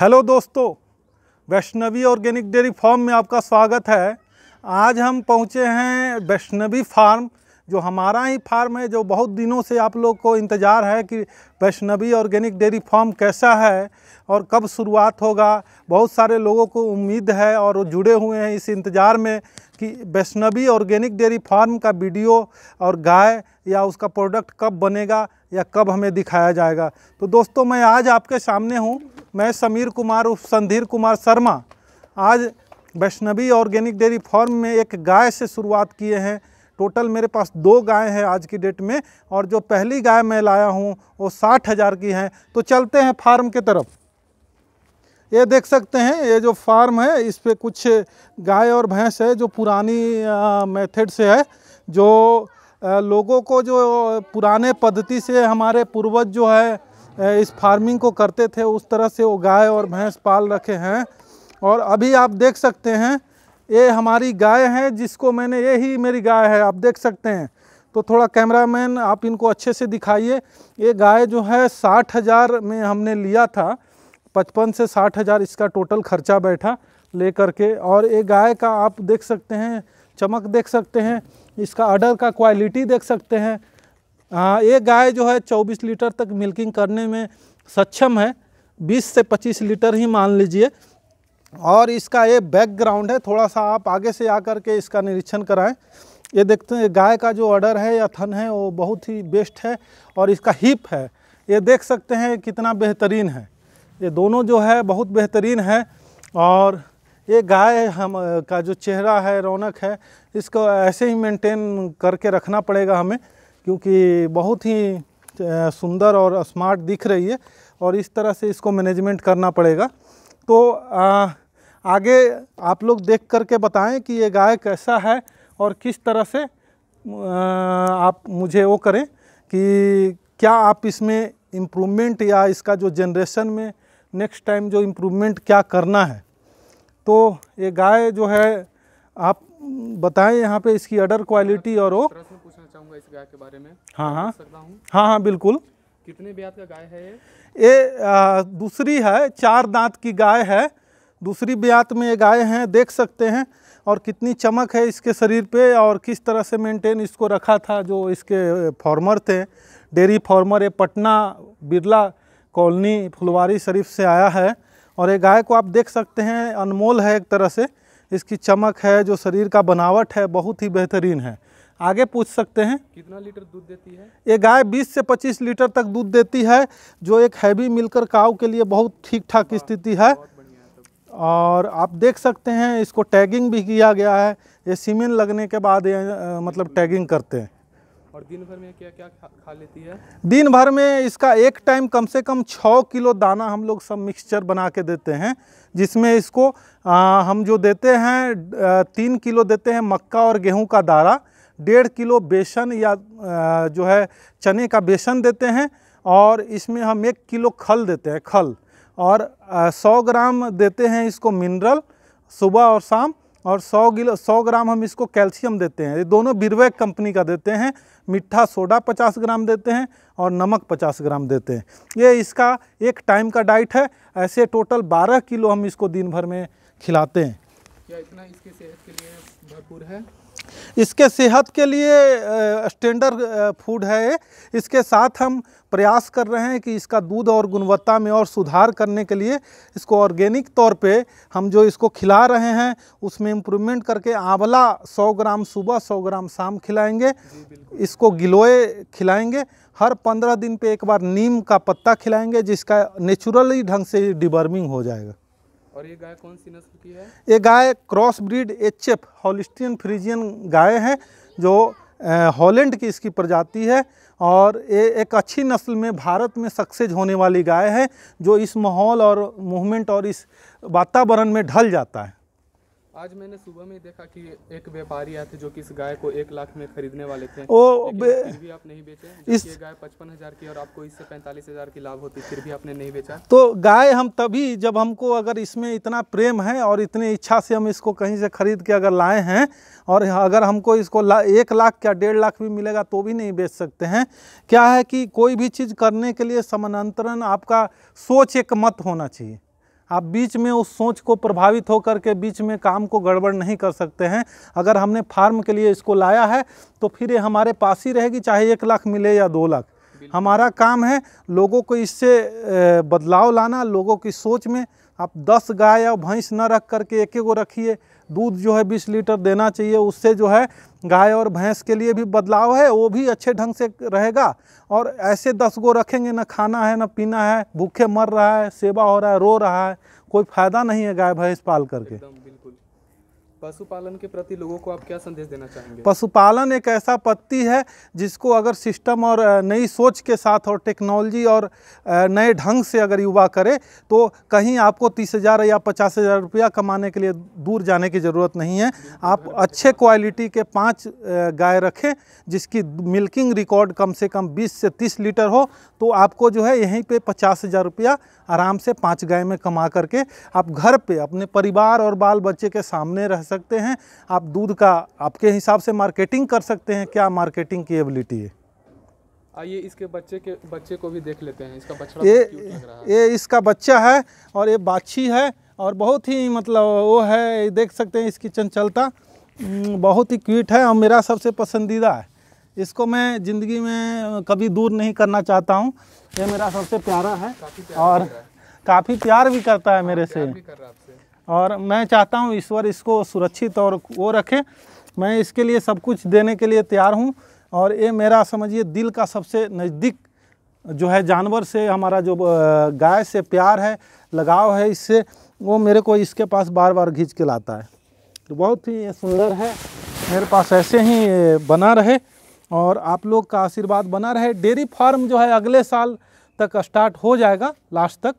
hello दोस्तों Vaishnavi organic dairy farm में आपका स्वागत है आज हम पहुंचे हैं वैष्णवी फार्म जो हमारा ही फार्म है जो बहुत दिनों से आप लोग को इंतज़ार है कि वैष्णवी ऑर्गेनिक डेयरी फार्म कैसा है और कब शुरुआत होगा बहुत सारे लोगों को उम्मीद है और वो जुड़े हुए हैं इस इंतज़ार में कि वैष्णवी ऑर्गेनिक डेयरी फार्म का वीडियो और गाय या उसका प्रोडक्ट कब बनेगा या कब हमें दिखाया जाएगा तो दोस्तों मैं आज आपके सामने हूँ मैं समीर कुमार उर्फ संधीर कुमार शर्मा आज वैष्णवी ऑर्गेनिक डेयरी फार्म में एक गाय से शुरुआत किए हैं टोटल मेरे पास दो गाय हैं आज की डेट में और जो पहली गाय मैं लाया हूँ वो साठ हज़ार की हैं तो चलते हैं फार्म के तरफ ये देख सकते हैं ये जो फार्म है इस पर कुछ गाय और भैंस है जो पुरानी मेथड से है जो लोगों को जो पुराने पद्धति से हमारे पूर्वज जो है इस फार्मिंग को करते थे उस तरह से वो गाय और भैंस पाल रखे हैं और अभी आप देख सकते हैं ये हमारी गाय है जिसको मैंने ये ही मेरी गाय है आप देख सकते हैं तो थोड़ा कैमरामैन आप इनको अच्छे से दिखाइए ये गाय जो है साठ हज़ार में हमने लिया था पचपन से साठ हज़ार इसका टोटल खर्चा बैठा ले के और ये गाय का आप देख सकते हैं चमक देख सकते हैं इसका अडर का क्वालिटी देख सकते हैं हाँ, ये गाय जो है 24 लीटर तक मिल्किंग करने में सक्षम है 20 से 25 लीटर ही मान लीजिए और इसका ये बैकग्राउंड है थोड़ा सा आप आगे से आकर के इसका निरीक्षण कराएं ये देखते हैं गाय का जो ऑर्डर है या थन है वो बहुत ही बेस्ट है और इसका हिप है ये देख सकते हैं कितना बेहतरीन है ये दोनों जो है बहुत बेहतरीन है और ये गाय हम का जो चेहरा है रौनक है इसको ऐसे ही मेंटेन करके रखना पड़ेगा हमें क्योंकि बहुत ही सुंदर और स्मार्ट दिख रही है और इस तरह से इसको मैनेजमेंट करना पड़ेगा तो आ, आगे आप लोग देख करके बताएं कि ये गाय कैसा है और किस तरह से आ, आप मुझे वो करें कि क्या आप इसमें इम्प्रूवमेंट या इसका जो जनरेशन में नेक्स्ट टाइम जो इम्प्रूवमेंट क्या करना है तो ये गाय जो है आप बताएं यहाँ पे इसकी अडर क्वालिटी और वो चाहूंगा इस गाय के बारे में हाँ हाँ हाँ हाँ बिल्कुल कितने ब्याज का गाय है ये दूसरी है चार दांत की गाय है दूसरी ब्यात में ये गाय हैं देख सकते हैं और कितनी चमक है इसके शरीर पे और किस तरह से मेंटेन इसको रखा था जो इसके फार्मर थे डेरी फार्मर ये पटना बिरला कॉलोनी फुलवारी शरीफ से आया है और ये गाय को आप देख सकते हैं अनमोल है एक तरह से इसकी चमक है जो शरीर का बनावट है बहुत ही बेहतरीन है आगे पूछ सकते हैं कितना लीटर दूध देती है ये गाय 20 से 25 लीटर तक दूध देती है जो एक हैवी मिलकर काव के लिए बहुत ठीक ठाक स्थिति है और आप देख सकते हैं इसको टैगिंग भी किया गया है ये सीमेंट लगने के बाद ये मतलब टैगिंग करते हैं और दिन भर में क्या क्या खा, खा लेती है दिन भर में इसका एक टाइम कम से कम छः किलो दाना हम लोग सब मिक्सचर बना के देते हैं जिसमें इसको आ, हम जो देते हैं तीन किलो देते हैं मक्का और गेहूं का दारा डेढ़ किलो बेसन या जो है चने का बेसन देते हैं और इसमें हम एक किलो खल देते हैं खल और सौ ग्राम देते हैं इसको मिनरल सुबह और शाम और 100 किलो सौ ग्राम हम इसको कैल्शियम देते हैं ये दोनों बिरवेक कंपनी का देते हैं मिठा सोडा 50 ग्राम देते हैं और नमक 50 ग्राम देते हैं ये इसका एक टाइम का डाइट है ऐसे टोटल 12 किलो हम इसको दिन भर में खिलाते हैं क्या इतना इसके सेहत के लिए भरपूर है इसके सेहत के लिए स्टैंडर्ड फूड है इसके साथ हम प्रयास कर रहे हैं कि इसका दूध और गुणवत्ता में और सुधार करने के लिए इसको ऑर्गेनिक तौर पे हम जो इसको खिला रहे हैं उसमें इम्प्रूवमेंट करके आंवला 100 ग्राम सुबह 100 ग्राम शाम खिलाएंगे इसको गिलोए खिलाएंगे हर 15 दिन पे एक बार नीम का पत्ता खिलाएंगे जिसका नेचुरली ढंग से डिबर्मिंग हो जाएगा और ये गाय कौन सी नस्ल की है ये गाय cross breed H F Holstein Friesian गाय है जो हॉलैंड की इसकी प्रजाति है और ये एक अच्छी नस्ल में भारत में सक्सेज होने वाली गाय है जो इस माहौल और मूवमेंट और इस वातावरण में ढल जाता है आज मैंने सुबह में देखा कि एक व्यापारी आए थे जो कि इस गाय को एक लाख में खरीदने वाले थे ओ बे... फिर भी आप नहीं बेचे इस गाय पचपन हजार की और आपको इससे पैंतालीस हजार की लाभ होती फिर भी आपने नहीं बेचा तो गाय हम तभी जब हमको अगर इसमें इतना प्रेम है और इतनी इच्छा से हम इसको कहीं से खरीद के अगर लाए हैं और अगर हमको इसको ला, एक लाख या डेढ़ लाख भी मिलेगा तो भी नहीं बेच सकते हैं क्या है कि कोई भी चीज़ करने के लिए समानांतरण आपका सोच एक मत होना चाहिए आप बीच में उस सोच को प्रभावित होकर के बीच में काम को गड़बड़ नहीं कर सकते हैं अगर हमने फार्म के लिए इसको लाया है तो फिर ये हमारे पास ही रहेगी चाहे एक लाख मिले या दो लाख हमारा काम है लोगों को इससे बदलाव लाना लोगों की सोच में आप दस गाय या भैंस न रख करके एक एक को रखिए दूध जो है बीस लीटर देना चाहिए उससे जो है गाय और भैंस के लिए भी बदलाव है वो भी अच्छे ढंग से रहेगा और ऐसे दस गो रखेंगे ना खाना है ना पीना है भूखे मर रहा है सेवा हो रहा है रो रहा है कोई फ़ायदा नहीं है गाय भैंस पाल करके पशुपालन के प्रति लोगों को आप क्या संदेश देना चाहेंगे पशुपालन एक ऐसा पत्ति है जिसको अगर सिस्टम और नई सोच के साथ और टेक्नोलॉजी और नए ढंग से अगर युवा करे तो कहीं आपको तीस हज़ार या पचास हज़ार रुपया कमाने के लिए दूर जाने की ज़रूरत नहीं है आप अच्छे क्वालिटी के पाँच गाय रखें जिसकी मिल्किंग रिकॉर्ड कम से कम बीस से तीस लीटर हो तो आपको जो है यहीं पर पचास हज़ार रुपया आराम से पाँच गाय में कमा करके आप घर पर अपने परिवार और बाल बच्चे के सामने रह सकते हैं आप दूध का आपके हिसाब से मार्केटिंग कर सकते हैं क्या मार्केटिंग की एबिलिटी है आइए इसके बच्चे के बच्चे को भी देख लेते हैं इसका बच्चा ये ये इसका बच्चा है और ये बाछी है और बहुत ही मतलब वो है देख सकते हैं इसकी चंचलता बहुत ही क्यूट है और मेरा सबसे पसंदीदा है इसको मैं ज़िंदगी में कभी दूर नहीं करना चाहता हूँ ये मेरा सबसे प्यारा है प्यार और काफ़ी प्यार भी करता है हाँ, मेरे से कर और मैं चाहता हूँ ईश्वर इसको सुरक्षित और वो रखे मैं इसके लिए सब कुछ देने के लिए तैयार हूँ और ये मेरा समझिए दिल का सबसे नज़दीक जो है जानवर से हमारा जो गाय से प्यार है लगाव है इससे वो मेरे को इसके पास बार बार घींच के लाता है तो बहुत ही सुंदर है मेरे पास ऐसे ही बना रहे और आप लोग का आशीर्वाद बना रहे डेयरी फार्म जो है अगले साल तक स्टार्ट हो जाएगा लास्ट तक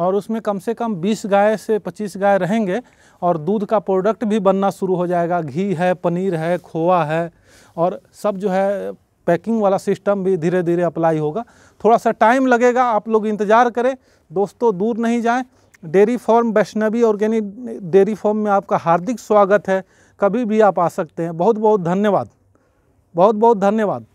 और उसमें कम से कम 20 गाय से 25 गाय रहेंगे और दूध का प्रोडक्ट भी बनना शुरू हो जाएगा घी है पनीर है खोआ है और सब जो है पैकिंग वाला सिस्टम भी धीरे धीरे अप्लाई होगा थोड़ा सा टाइम लगेगा आप लोग इंतज़ार करें दोस्तों दूर नहीं जाएं dairy farm Vaishnavi organic dairy farm में आपका हार्दिक स्वागत है कभी भी आप आ सकते हैं बहुत बहुत धन्यवाद बहुत बहुत धन्यवाद